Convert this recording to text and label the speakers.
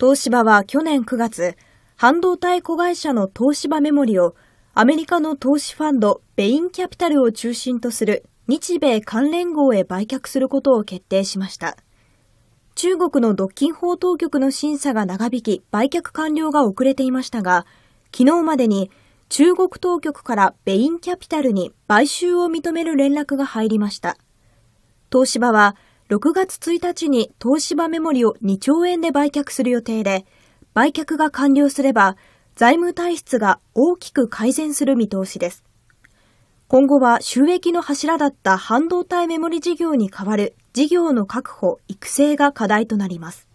Speaker 1: 東芝は去年9月、半導体子会社の東芝メモリをアメリカの投資ファンドベインキャピタルを中心とする日米関連合へ売却することを決定しました。中国の独禁法当局の審査が長引き売却完了が遅れていましたが、昨日までに中国当局からベインキャピタルに買収を認める連絡が入りました。東芝は6月1日に東芝メモリを2兆円で売却する予定で、売却が完了すれば、財務体質が大きく改善する見通しです。今後は収益の柱だった半導体メモリ事業に代わる事業の確保・育成が課題となります。